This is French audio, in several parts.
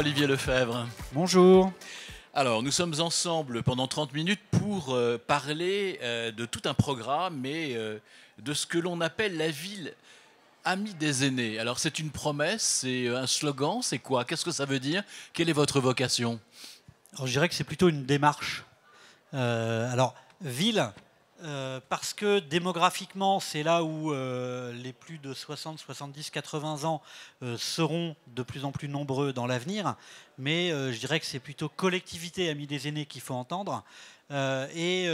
Olivier Lefebvre. Bonjour. Alors, nous sommes ensemble pendant 30 minutes pour euh, parler euh, de tout un programme et euh, de ce que l'on appelle la ville amie des aînés. Alors, c'est une promesse, c'est un slogan, c'est quoi Qu'est-ce que ça veut dire Quelle est votre vocation Alors, je dirais que c'est plutôt une démarche. alors, ville, euh, parce que démographiquement, c'est là où euh, les plus de 60, 70, 80 ans euh, seront de plus en plus nombreux dans l'avenir. Mais je dirais que c'est plutôt collectivité, amis des aînés, qu'il faut entendre. et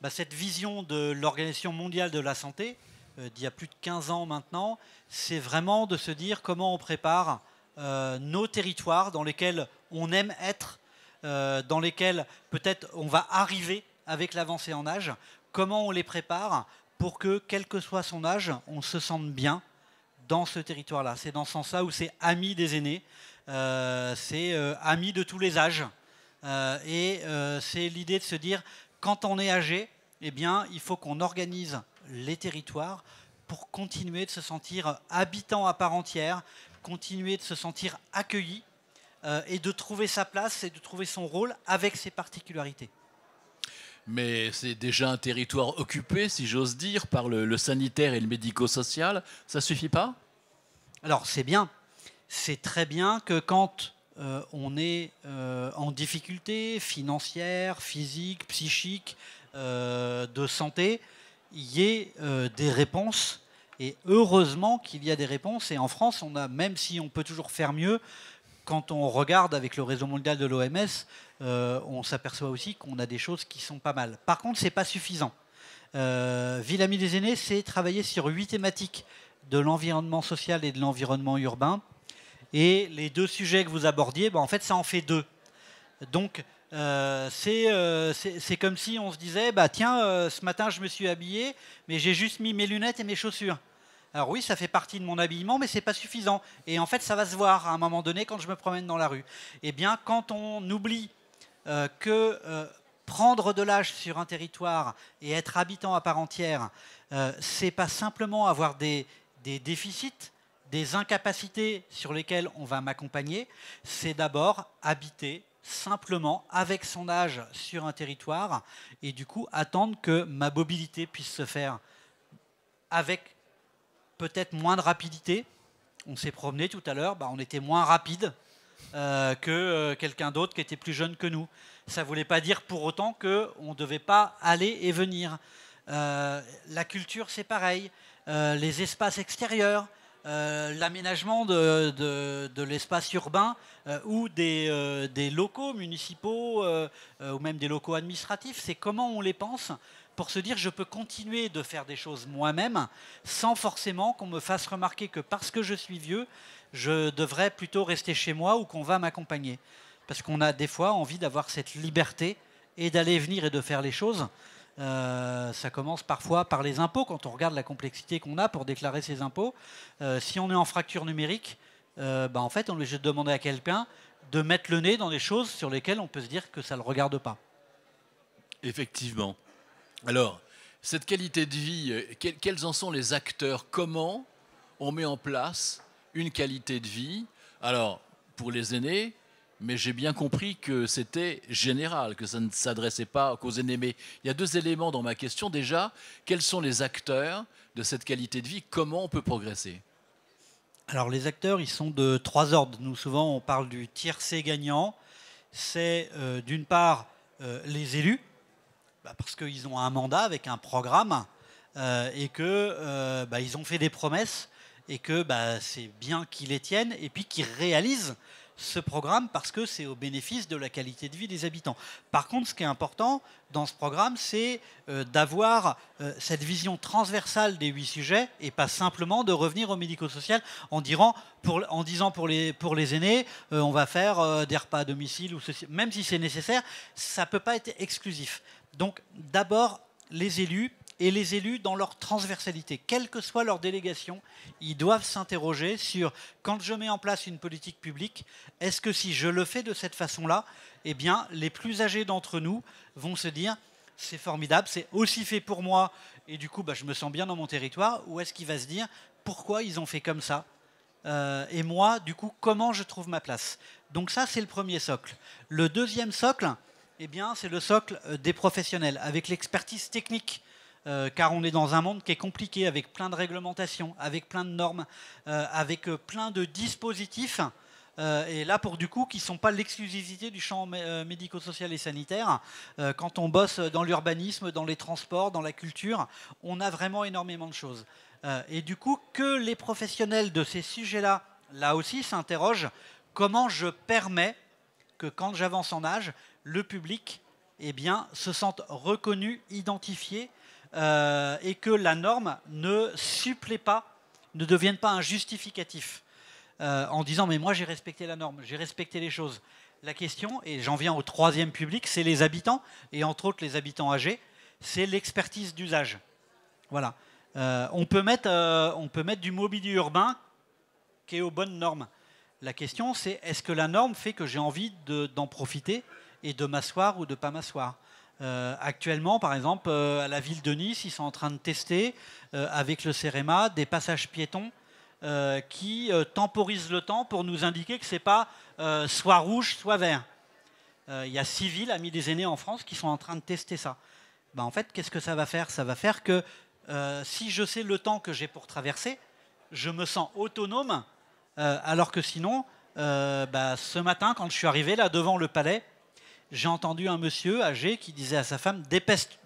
bah, cette vision de l'Organisation mondiale de la santé, d'il y a plus de 15 ans maintenant, c'est vraiment de se dire comment on prépare nos territoires dans lesquels on aime être, dans lesquels peut-être on va arriver avec l'avancée en âge, comment on les prépare pour que, quel que soit son âge, on se sente bien dans ce territoire-là. C'est dans ce sens-là où c'est ami des aînés, euh, c'est euh, ami de tous les âges. Euh, et c'est l'idée de se dire, quand on est âgé, eh bien, il faut qu'on organise les territoires pour continuer de se sentir habitant à part entière, continuer de se sentir accueilli et de trouver sa place et de trouver son rôle avec ses particularités mais c'est déjà un territoire occupé, si j'ose dire, par le, sanitaire et le médico-social. Ça suffit pas Alors c'est bien, c'est très bien que quand euh, on est euh, en difficulté financière, physique, psychique, euh, de santé, il y ait des réponses. Et heureusement qu'il y a des réponses. Et en France, on a, même si on peut toujours faire mieux, quand on regarde avec le réseau mondial de l'OMS, euh, on s'aperçoit aussi qu'on a des choses qui sont pas mal. Par contre, c'est pas suffisant. Euh, Villamy des aînés, c'est travailler sur huit thématiques de l'environnement social et de l'environnement urbain. Et les deux sujets que vous abordiez, ben, en fait, ça en fait deux. Donc, euh, euh, c'est comme si on se disait, bah tiens, ce matin je me suis habillé, mais j'ai juste mis mes lunettes et mes chaussures. Alors oui, ça fait partie de mon habillement, mais c'est pas suffisant. Et en fait, ça va se voir à un moment donné quand je me promène dans la rue. Eh bien, quand on oublie euh, que euh, prendre de l'âge sur un territoire et être habitant à part entière, euh, c'est pas simplement avoir des, déficits, des incapacités sur lesquelles on va m'accompagner, c'est d'abord habiter simplement avec son âge sur un territoire et du coup attendre que ma mobilité puisse se faire avec peut-être moins de rapidité. On s'est promené tout à l'heure, bah, on était moins rapide euh, que euh, quelqu'un d'autre qui était plus jeune que nous. Ça ne voulait pas dire pour autant qu'on ne devait pas aller et venir. Euh, la culture, c'est pareil. les espaces extérieurs, l'aménagement de, l'espace urbain ou des, locaux municipaux ou même des locaux administratifs, c'est comment on les pense pour se dire je peux continuer de faire des choses moi-même sans forcément qu'on me fasse remarquer que parce que je suis vieux, je devrais plutôt rester chez moi ou qu'on va m'accompagner. Parce qu'on a des fois envie d'avoir cette liberté et d'aller venir et de faire les choses. Euh, ça commence parfois par les impôts, quand on regarde la complexité qu'on a pour déclarer ses impôts. Euh, si on est en fracture numérique, euh, bah, en fait, on est obligé demander à quelqu'un de mettre le nez dans des choses sur lesquelles on peut se dire que ça ne le regarde pas. Effectivement. Alors, cette qualité de vie, quels en sont les acteurs Comment on met en place une qualité de vie. Alors, pour les aînés, mais j'ai bien compris que c'était général, que ça ne s'adressait pas qu'aux aînés. Mais il y a deux éléments dans ma question. Déjà, quels sont les acteurs de cette qualité de vie Comment on peut progresser Alors, les acteurs, ils sont de trois ordres. Nous, souvent, on parle du tiercé gagnant. C'est euh, d'une part euh, les élus, bah, parce qu'ils ont un mandat avec un programme euh, et qu'ils bah, ont fait des promesses et que bah, c'est bien qu'ils les tiennent et puis qu'ils réalisent ce programme parce que c'est au bénéfice de la qualité de vie des habitants. Par contre, ce qui est important dans ce programme, c'est euh, d'avoir euh, cette vision transversale des huit sujets et pas simplement de revenir au médico-social en, pour, en disant pour les, pour les aînés, euh, on va faire des repas à domicile, ou ceci, même si c'est nécessaire, ça ne peut pas être exclusif. Donc d'abord, les élus et les élus dans leur transversalité. Quelle que soit leur délégation, ils doivent s'interroger sur quand je mets en place une politique publique, est-ce que si je le fais de cette façon-là, eh bien, les plus âgés d'entre nous vont se dire c'est formidable, c'est aussi fait pour moi, et du coup, bah, je me sens bien dans mon territoire, ou est-ce qu'il va se dire pourquoi ils ont fait comme ça euh, Et moi, du coup, comment je trouve ma place Donc ça, c'est le premier socle. Le deuxième socle, eh bien, c'est le socle euh, des professionnels, avec l'expertise technique euh, car on est dans un monde qui est compliqué, avec plein de réglementations, avec plein de normes, euh, avec euh, plein de dispositifs. et là, pour du coup, qui ne sont pas l'exclusivité du champ médico-social et sanitaire. quand on bosse dans l'urbanisme, dans les transports, dans la culture, on a vraiment énormément de choses. et du coup, que les professionnels de ces sujets-là, là aussi, s'interrogent comment je permets que quand j'avance en âge, le public eh bien, se sente reconnu, identifié euh, et que la norme ne supplée pas, ne devienne pas un justificatif euh, en disant mais moi j'ai respecté la norme, j'ai respecté les choses. La question, et j'en viens au troisième public, c'est les habitants, et entre autres les habitants âgés, c'est l'expertise d'usage. Voilà. Euh, on, peut mettre, du mobilier urbain qui est aux bonnes normes. La question, c'est est-ce que la norme fait que j'ai envie d'en profiter et de m'asseoir ou de ne pas m'asseoir euh, actuellement, par exemple, euh, à la ville de Nice, ils sont en train de tester euh, avec le CEREMA des passages piétons qui temporisent le temps pour nous indiquer que c'est pas soit rouge, soit vert. Il y a six villes, amis des aînés en France, qui sont en train de tester ça. Ben, en fait, qu'est-ce que ça va faire Ça va faire que si je sais le temps que j'ai pour traverser, je me sens autonome, alors que sinon, ben, ce matin, quand je suis arrivé là devant le palais, j'ai entendu un monsieur âgé qui disait à sa femme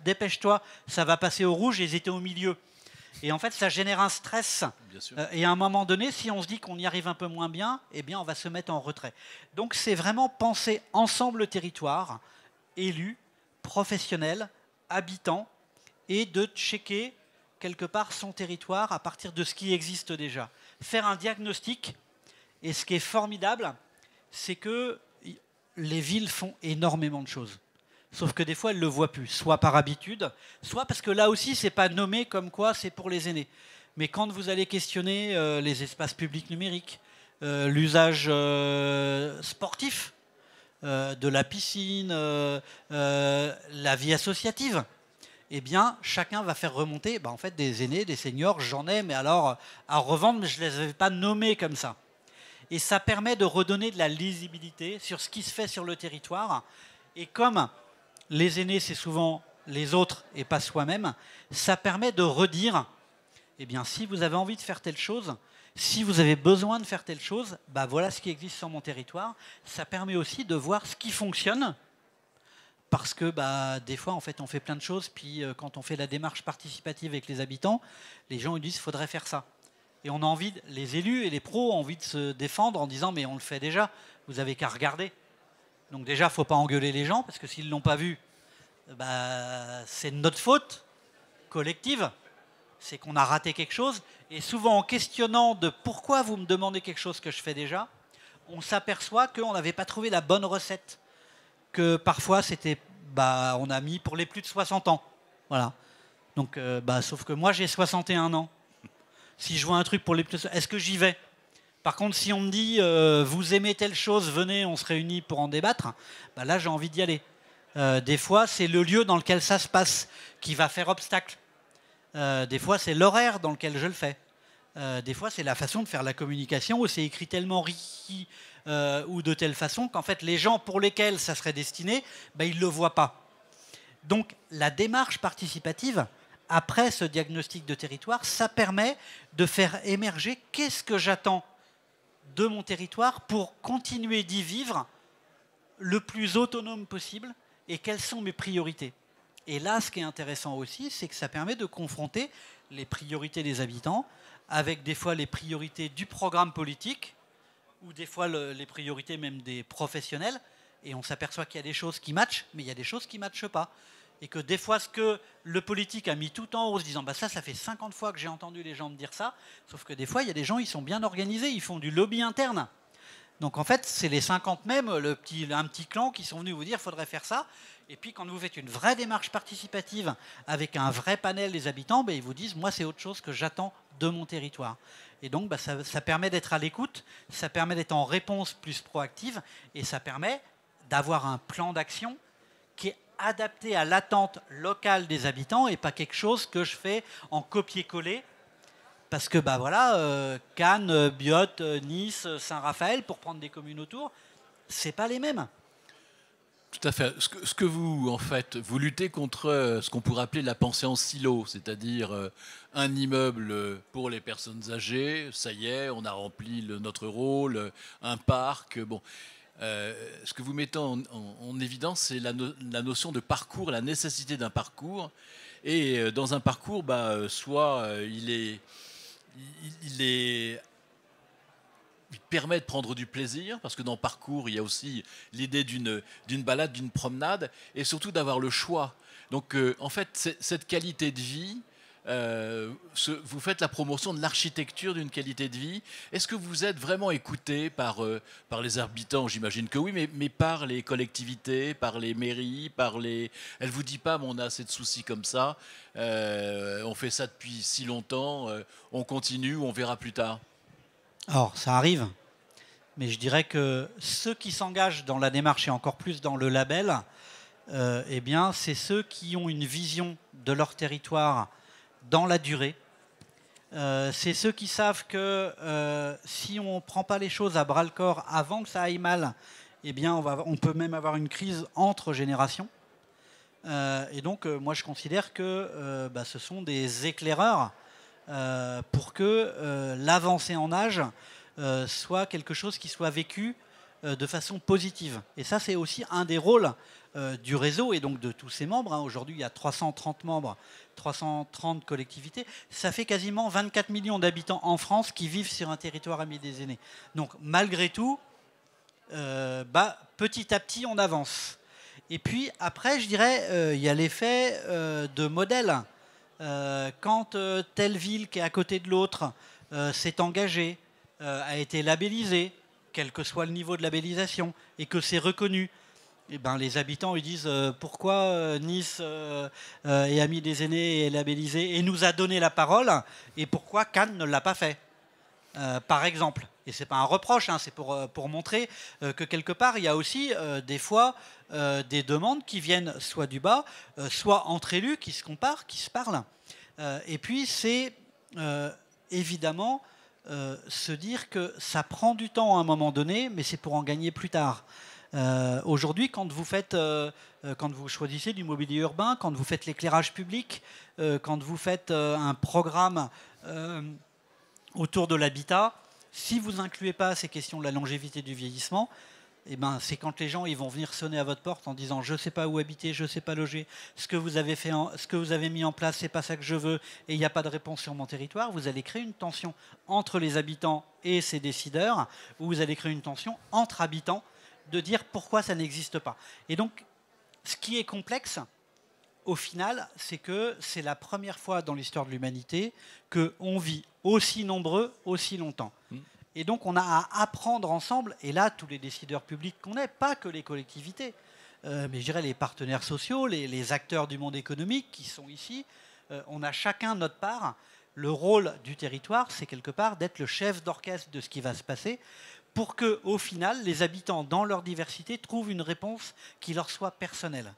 Dépêche-toi, ça va passer au rouge, et ils étaient au milieu. Et en fait, ça génère un stress. Euh, et à un moment donné, si on se dit qu'on y arrive un peu moins bien, eh bien, on va se mettre en retrait. Donc, c'est vraiment penser ensemble le territoire, élu, professionnel, habitant, et de checker quelque part son territoire à partir de ce qui existe déjà. Faire un diagnostic. Et ce qui est formidable, c'est que les villes font énormément de choses. Sauf que des fois, elles ne le voient plus, soit par habitude, soit parce que là aussi, c'est pas nommé comme quoi c'est pour les aînés. Mais quand vous allez questionner euh, les espaces publics numériques, euh, l'usage euh, sportif de la piscine, la vie associative, eh bien, chacun va faire remonter, bah, en fait, des aînés, des seniors, j'en ai, mais alors, à revendre, mais je ne les avais pas nommés comme ça et ça permet de redonner de la lisibilité sur ce qui se fait sur le territoire. Et comme les aînés, c'est souvent les autres et pas soi-même, ça permet de redire, eh bien, si vous avez envie de faire telle chose, si vous avez besoin de faire telle chose, bah voilà ce qui existe sur mon territoire. Ça permet aussi de voir ce qui fonctionne, parce que bah, des fois, en fait, on fait plein de choses, puis euh, quand on fait la démarche participative avec les habitants, les gens ils disent, faudrait faire ça. Et on a envie, les élus et les pros ont envie de se défendre en disant mais on le fait déjà, vous avez qu'à regarder. Donc déjà, il faut pas engueuler les gens parce que s'ils l'ont pas vu, euh, bah, c'est c'est notre faute collective. C'est qu'on a raté quelque chose. Et souvent, en questionnant de pourquoi vous me demandez quelque chose que je fais déjà, on s'aperçoit qu'on n'avait pas trouvé la bonne recette. Que parfois, c'était, bah, on a mis pour les plus de 60 ans. Voilà. Donc, euh, bah, sauf que moi, j'ai 61 ans. Si je vois un truc pour les est-ce que j'y vais Par contre, si on me dit euh, vous aimez telle chose, venez, on se réunit pour en débattre, bah là j'ai envie d'y aller. Euh, des fois, c'est le lieu dans lequel ça se passe qui va faire obstacle. Euh, des fois, c'est l'horaire dans lequel je le fais. des fois, c'est la façon de faire la communication où c'est écrit tellement riche ou de telle façon qu'en fait, les gens pour lesquels ça serait destiné, bah, ils ne le voient pas. Donc, la démarche participative, après ce diagnostic de territoire, ça permet de faire émerger qu'est-ce que j'attends de mon territoire pour continuer d'y vivre le plus autonome possible et quelles sont mes priorités. Et là, ce qui est intéressant aussi, c'est que ça permet de confronter les priorités des habitants avec des fois les priorités du programme politique ou des fois les priorités même des professionnels. Et on s'aperçoit qu'il y a des choses qui matchent, mais il y a des choses qui ne matchent pas et que des fois, ce que le politique a mis tout en haut, se disant bah, ça, ça fait 50 fois que j'ai entendu les gens me dire ça, sauf que des fois, il y a des gens, ils sont bien organisés, ils font du lobby interne. Donc en fait, c'est les 50 mêmes, un petit clan qui sont venus vous dire faudrait faire ça. Et puis quand vous faites une vraie démarche participative avec un vrai panel des habitants, ben, ils vous disent moi, c'est autre chose que j'attends de mon territoire. Et donc ben, ça, ça permet d'être à l'écoute, ça permet d'être en réponse plus proactive et ça permet d'avoir un plan d'action qui est adapté à l'attente locale des habitants et pas quelque chose que je fais en copier-coller. Parce que bah voilà, euh, Cannes, euh, Biot, euh, Nice, Saint-Raphaël, pour prendre des communes autour, c'est pas les mêmes. Tout à fait. Ce que, vous, en fait, vous luttez contre ce qu'on pourrait appeler la pensée en silo, c'est-à-dire un immeuble pour les personnes âgées, ça y est, on a rempli notre rôle, un parc, bon. Euh, ce que vous mettez en, évidence, c'est la, notion de parcours, la nécessité d'un parcours. Et euh, dans un parcours, bah, euh, soit il permet de prendre du plaisir, parce que dans parcours, il y a aussi l'idée d'une, d'une balade, d'une promenade, et surtout d'avoir le choix. Donc, en fait, cette qualité de vie, euh, vous faites la promotion de l'architecture d'une qualité de vie. Est-ce que vous êtes vraiment écouté par, euh, par les habitants J'imagine que oui, mais, mais, par les collectivités, par les mairies, par les... Elle vous dit pas, mais on a assez de soucis comme ça, euh, on fait ça depuis si longtemps, on continue, on verra plus tard. Alors, ça arrive, mais je dirais que ceux qui s'engagent dans la démarche et encore plus dans le label, eh bien, c'est ceux qui ont une vision de leur territoire dans la durée. Euh, c'est ceux qui savent que euh, si on ne prend pas les choses à bras le corps avant que ça aille mal, eh bien on, va, on peut même avoir une crise entre générations. Euh, et donc moi je considère que bah, ce sont des éclaireurs pour que l'avancée en âge soit quelque chose qui soit vécu de façon positive. Et ça c'est aussi un des rôles euh, du réseau et donc de tous ses membres. Hein. Aujourd'hui, il y a 330 membres, 330 collectivités. Ça fait quasiment 24 millions d'habitants en France qui vivent sur un territoire ami des aînés. Donc malgré tout, euh, bah, petit à petit, on avance. Et puis après, je dirais, euh, il y a l'effet de modèle. quand telle ville qui est à côté de l'autre s'est engagée, a été labellisée, quel que soit le niveau de labellisation, et que c'est reconnu, eh ben, les habitants ils disent euh, pourquoi euh, Nice euh, est et des aînés est labellisé et nous a donné la parole et pourquoi Cannes ne l'a pas fait, par exemple. Et c'est pas un reproche, hein, c'est pour, pour montrer que quelque part il y a aussi des fois des demandes qui viennent soit du bas, soit entre élus qui se comparent, qui se parlent. et puis c'est évidemment se dire que ça prend du temps à un moment donné, mais c'est pour en gagner plus tard. Euh, aujourd'hui, quand vous faites, euh, euh, quand vous choisissez du mobilier urbain, quand vous faites l'éclairage public, quand vous faites un programme autour de l'habitat, si vous incluez pas ces questions de la longévité du vieillissement, eh ben, c'est quand les gens ils vont venir sonner à votre porte en disant je ne sais pas où habiter, je ne sais pas loger, ce que vous avez, fait ce que vous avez mis en place, c'est pas ça que je veux, et il n'y a pas de réponse sur mon territoire, vous allez créer une tension entre les habitants et ces décideurs, ou vous allez créer une tension entre habitants de dire pourquoi ça n'existe pas. Et donc, ce qui est complexe, au final, c'est que c'est la première fois dans l'histoire de l'humanité qu'on vit aussi nombreux, aussi longtemps. Mm. Et donc, on a à apprendre ensemble, et là, tous les décideurs publics qu'on est, pas que les collectivités, euh, mais je dirais les partenaires sociaux, les, acteurs du monde économique qui sont ici, euh, on a chacun notre part. Le rôle du territoire, c'est quelque part d'être le chef d'orchestre de ce qui va se passer pour que, au final, les habitants, dans leur diversité, trouvent une réponse qui leur soit personnelle.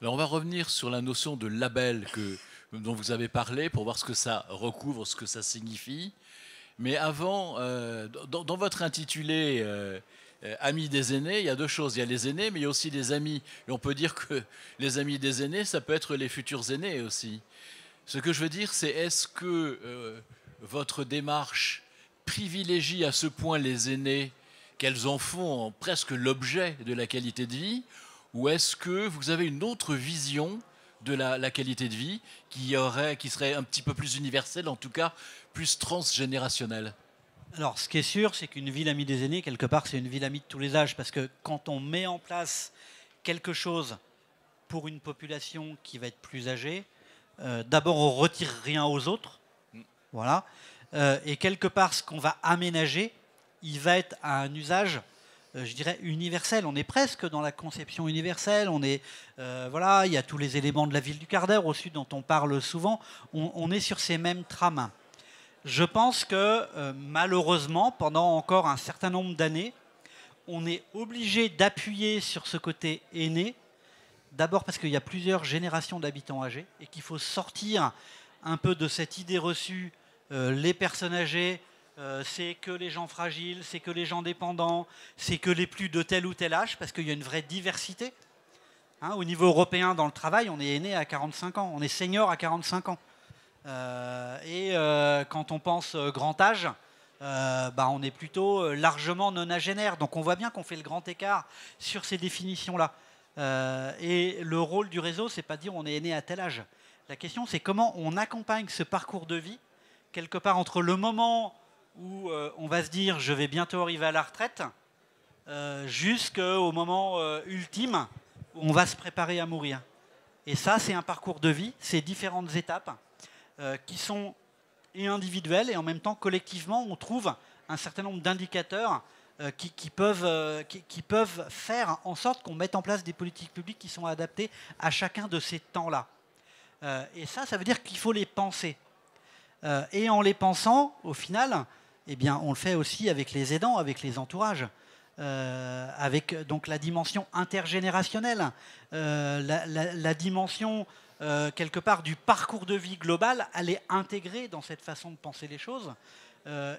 on va revenir sur la notion de label que, dont vous avez parlé pour voir ce que ça recouvre, ce que ça signifie. Mais avant, euh, dans, votre intitulé euh, euh, Amis des aînés, il y a deux choses. Il y a les aînés, mais il y a aussi les amis. on peut dire que les amis des aînés, ça peut être les futurs aînés aussi. Ce que je veux dire, c'est est-ce que votre démarche privilégie à ce point les aînés qu'elles en font presque l'objet de la qualité de vie Ou est-ce que vous avez une autre vision de la, qualité de vie qui, serait un petit peu plus universelle, en tout cas plus transgénérationnelle alors, ce qui est sûr, c'est qu'une ville amie des aînés, quelque part, c'est une ville amie de tous les âges, parce que quand on met en place quelque chose pour une population qui va être plus âgée, euh, d'abord, on retire rien aux autres, mm. voilà. Euh, et quelque part, ce qu'on va aménager, il va être à un usage, euh, je dirais, universel. On est presque dans la conception universelle. On est, euh, voilà, il y a tous les éléments de la ville du quart d'heure sud dont on parle souvent. on, est sur ces mêmes trames. Je pense que malheureusement, pendant encore un certain nombre d'années, on est obligé d'appuyer sur ce côté aîné. D'abord parce qu'il y a plusieurs générations d'habitants âgés et qu'il faut sortir un peu de cette idée reçue euh, les personnes âgées, euh, c'est que les gens fragiles, c'est que les gens dépendants, c'est que les plus de tel ou tel âge, parce qu'il y a une vraie diversité. Hein, au niveau européen, dans le travail, on est aîné à 45 ans, on est senior à 45 ans. Euh, et quand on pense grand âge, bah, on est plutôt largement non-agénaire Donc on voit bien qu'on fait le grand écart sur ces définitions-là. et le rôle du réseau, c'est pas dire on est aîné à tel âge. La question, c'est comment on accompagne ce parcours de vie quelque part entre le moment où euh, on va se dire je vais bientôt arriver à la retraite, euh, jusqu'au moment euh, ultime où on va se préparer à mourir. Et ça, c'est un parcours de vie, c'est différentes étapes qui sont individuelles et en même temps collectivement, on trouve un certain nombre d'indicateurs qui, peuvent, qui, peuvent faire en sorte qu'on mette en place des politiques publiques qui sont adaptées à chacun de ces temps-là. et ça, ça veut dire qu'il faut les penser. Euh, et en les pensant, au final, eh bien, on le fait aussi avec les aidants, avec les entourages, euh, avec euh, donc la dimension intergénérationnelle, la, dimension quelque part du parcours de vie global, elle est intégrée dans cette façon de penser les choses.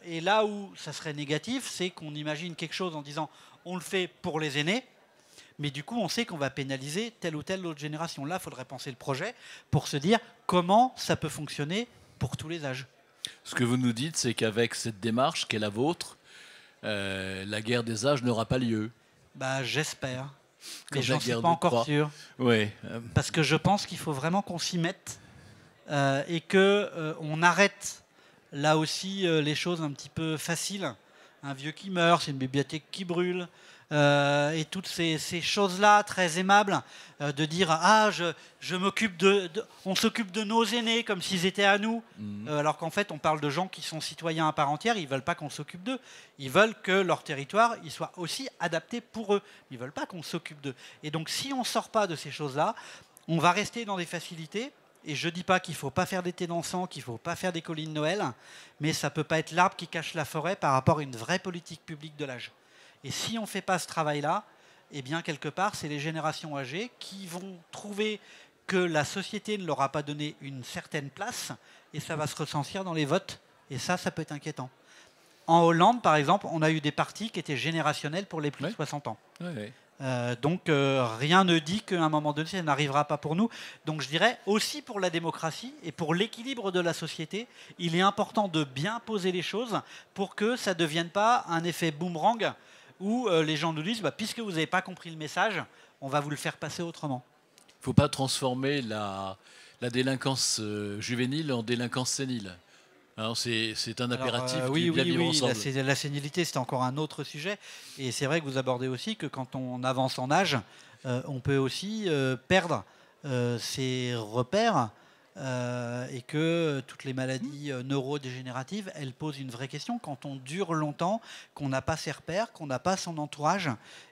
et là où ça serait négatif, c'est qu'on imagine quelque chose en disant on le fait pour les aînés, mais du coup, on sait qu'on va pénaliser telle ou telle autre génération. Là, il faudrait penser le projet pour se dire comment ça peut fonctionner pour tous les âges. Ce que vous nous dites, c'est qu'avec cette démarche qui est la vôtre, euh, la guerre des âges n'aura pas lieu. Bah, j'espère. Mais j'en suis pas encore sûr. Oui. Euh. Parce que je pense qu'il faut vraiment qu'on s'y mette euh, et que on arrête là aussi les choses un petit peu faciles. Un vieux qui meurt, c'est une bibliothèque qui brûle. Euh, et toutes ces, choses-là très aimables, euh, de dire ah je, m'occupe de, on s'occupe de nos aînés comme s'ils étaient à nous, mhm. euh, alors qu'en fait on parle de gens qui sont citoyens à part entière, ils veulent pas qu'on s'occupe d'eux, ils veulent que leur territoire il soit aussi adapté pour eux, ils veulent pas qu'on s'occupe d'eux. Et donc si on sort pas de ces choses-là, on va rester dans des facilités et je ne dis pas qu'il ne faut pas faire des thés dansants, qu'il ne faut pas faire des collines Noël, mais ça ne peut pas être l'arbre qui cache la forêt par rapport à une vraie politique publique de l'âge. Et si on ne fait pas ce travail-là, eh bien, quelque part, c'est les générations âgées qui vont trouver que la société ne leur a pas donné une certaine place, et ça va se ressentir dans les votes. Et ça, ça peut être inquiétant. En Hollande, par exemple, on a eu des partis qui étaient générationnels pour les plus de 60 ans. Euh, donc euh, rien ne dit qu'à un moment donné, ça n'arrivera pas pour nous. Donc je dirais aussi pour la démocratie et pour l'équilibre de la société, il est important de bien poser les choses pour que ça ne devienne pas un effet boomerang où euh, les gens nous disent, bah, puisque vous n'avez pas compris le message, on va vous le faire passer autrement. Il ne faut pas transformer la, délinquance euh, juvénile en délinquance sénile. C'est un impératif. Euh, oui, oui, oui, la, la, sénilité, c'est encore un autre sujet. Et c'est vrai que vous abordez aussi que quand on avance en âge, on peut aussi perdre ses repères euh, et que toutes les maladies euh, neurodégénératives, elles posent une vraie question quand on dure longtemps, qu'on n'a pas ses repères, qu'on n'a pas son entourage.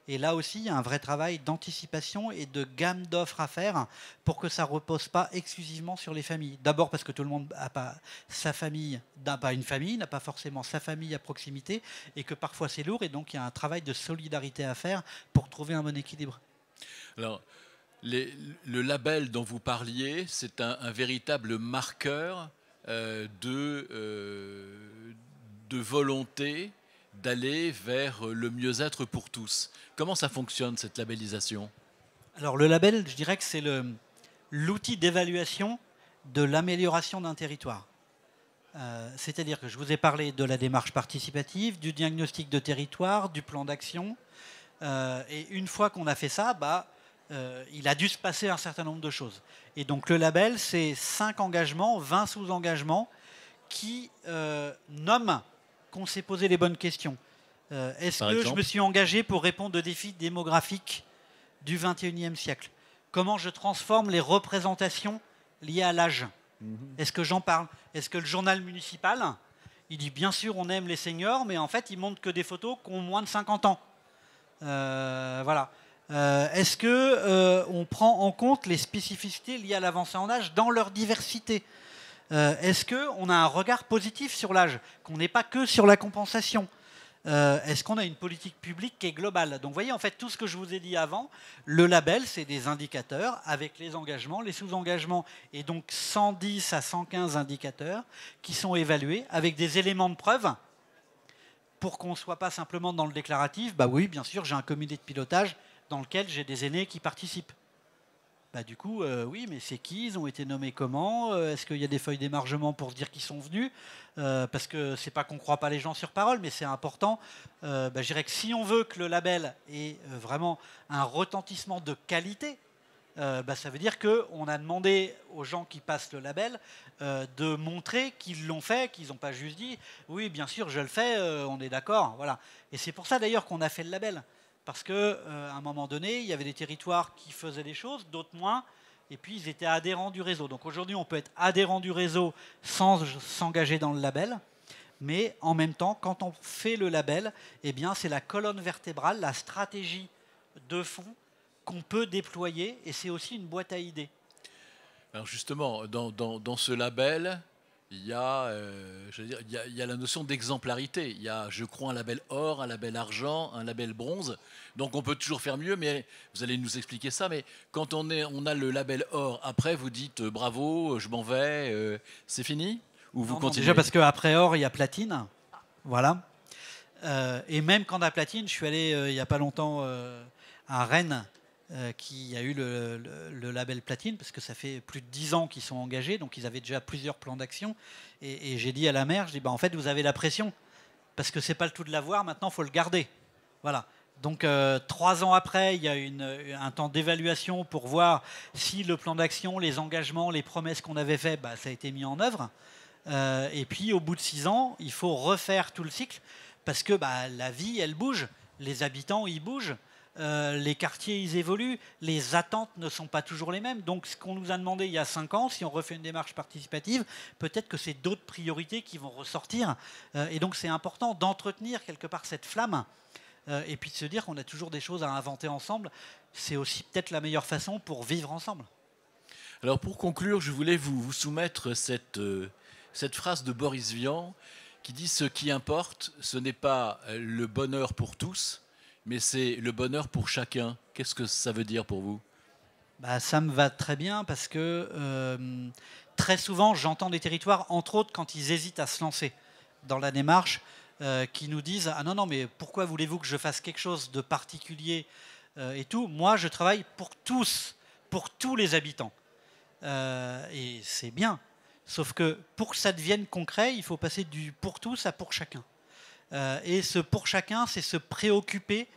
Et là aussi, il y a un vrai travail d'anticipation et de gamme d'offres à faire pour que ça ne repose pas exclusivement sur les familles. D'abord parce que tout le monde n'a pas sa famille, n'a pas une famille, n'a pas forcément sa famille à proximité, et que parfois c'est lourd, et donc il y a un travail de solidarité à faire pour trouver un bon équilibre. Alors, le label dont vous parliez, c'est un, véritable marqueur euh, de, euh, de, volonté d'aller vers le mieux-être pour tous. Comment ça fonctionne, cette labellisation Alors le label, je dirais que c'est l'outil d'évaluation de l'amélioration d'un territoire. Euh, c'est-à-dire que je vous ai parlé de la démarche participative, du diagnostic de territoire, du plan d'action. et une fois qu'on a fait ça, bah, euh, il a dû se passer un certain nombre de choses. Et donc le label, c'est 5 engagements, 20 sous-engagements qui euh, nomment qu'on s'est posé les bonnes questions. Euh, est-ce que je me suis engagé pour répondre aux défis démographiques du 21e siècle Comment je transforme les représentations liées à l'âge mhm. Est-ce que j'en parle Est-ce que le journal municipal, il dit bien sûr on aime les seniors, mais en fait il montre que des photos qui ont moins de 50 ans. voilà. Euh, est-ce que euh, on prend en compte les spécificités liées à l'avancée en âge dans leur diversité euh, Est-ce que on a un regard positif sur l'âge, qu'on n'est pas que sur la compensation Est-ce qu'on a une politique publique qui est globale Donc, vous voyez, en fait, tout ce que je vous ai dit avant, le label, c'est des indicateurs avec les engagements, les sous-engagements, et donc 110 à 115 indicateurs qui sont évalués avec des éléments de preuve pour qu'on ne soit pas simplement dans le déclaratif, bah oui, bien sûr, j'ai un comité de pilotage, dans lequel j'ai des aînés qui participent. Bah, du coup, euh, oui, mais c'est qui Ils ont été nommés comment euh, Est-ce qu'il y a des feuilles d'émargement pour dire qu'ils sont venus euh, Parce que c'est pas qu'on croit pas les gens sur parole, mais c'est important. Bah, je dirais que si on veut que le label ait vraiment un retentissement de qualité, bah, ça veut dire qu'on a demandé aux gens qui passent le label de montrer qu'ils l'ont fait, qu'ils n'ont pas juste dit oui, bien sûr, je le fais, on est d'accord. Voilà. Et c'est pour ça d'ailleurs qu'on a fait le label parce qu'à euh, un moment donné, il y avait des territoires qui faisaient des choses, d'autres moins, et puis ils étaient adhérents du réseau. Donc aujourd'hui, on peut être adhérent du réseau sans s'engager dans le label, mais en même temps, quand on fait le label, eh bien, c'est la colonne vertébrale, la stratégie de fond qu'on peut déployer, et c'est aussi une boîte à idées. Alors justement, dans ce label, il y a, euh, je veux dire, il, y a, la notion d'exemplarité. Il y a, je crois, un label or, un label argent, un label bronze. Donc on peut toujours faire mieux, mais vous allez nous expliquer ça. Mais quand on, est, on a le label or, après vous dites euh, bravo, euh, je m'en vais, c'est fini Ou vous continuez Déjà parce qu'après or, il y a platine. Voilà. et même quand on a platine, je suis allé il n'y a pas longtemps à Rennes euh, qui a eu le, label platine, parce que ça fait plus de 10 ans qu'ils sont engagés, donc ils avaient déjà plusieurs plans d'action. Et, j'ai dit à la mère, je dis, bah, en fait, vous avez la pression, parce que c'est pas le tout de l'avoir, maintenant, il faut le garder. Voilà. Donc euh, trois ans après, il y a une, un temps d'évaluation pour voir si le plan d'action, les engagements, les promesses qu'on avait fait bah, ça a été mis en œuvre. Euh, et puis au bout de six ans, il faut refaire tout le cycle parce que bah, la vie, elle bouge, les habitants, ils bougent. Euh, les quartiers, ils évoluent, les attentes ne sont pas toujours les mêmes. Donc ce qu'on nous a demandé il y a cinq ans, si on refait une démarche participative, peut-être que c'est d'autres priorités qui vont ressortir. Euh, et donc c'est important d'entretenir quelque part cette flamme euh, et puis de se dire qu'on a toujours des choses à inventer ensemble. C'est aussi peut-être la meilleure façon pour vivre ensemble. Alors pour conclure, je voulais vous, soumettre cette phrase de Boris Vian qui dit ce qui importe, ce n'est pas le bonheur pour tous, mais c'est le bonheur pour chacun. Qu'est-ce que ça veut dire pour vous bah, Ça me va très bien parce que euh, très souvent, j'entends des territoires, entre autres quand ils hésitent à se lancer dans la démarche, euh, qui nous disent Ah non, non, mais pourquoi voulez-vous que je fasse quelque chose de particulier euh, et tout Moi, je travaille pour tous, pour tous les habitants. et c'est bien. Sauf que pour que ça devienne concret, il faut passer du pour tous à pour chacun. Euh, et ce pour chacun, c'est se préoccuper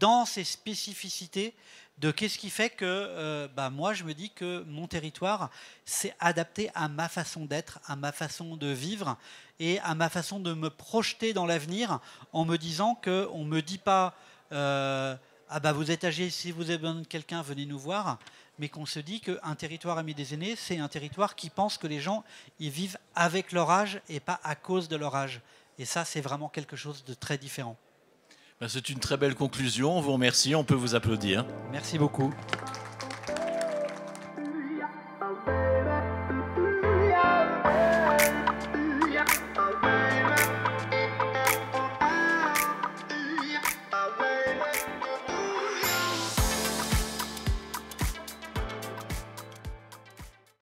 dans ses spécificités de qu'est-ce qui fait que euh, bah, moi je me dis que mon territoire s'est adapté à ma façon d'être, à ma façon de vivre et à ma façon de me projeter dans l'avenir en me disant que on me dit pas euh, ah bah vous êtes âgé si vous êtes quelqu'un venez nous voir mais qu'on se dit qu'un territoire ami des aînés c'est un territoire qui pense que les gens ils vivent avec leur âge et pas à cause de leur âge et ça, c'est vraiment quelque chose de très différent. Ben, c'est une très belle conclusion. On vous remercie. On peut vous applaudir. Merci beaucoup.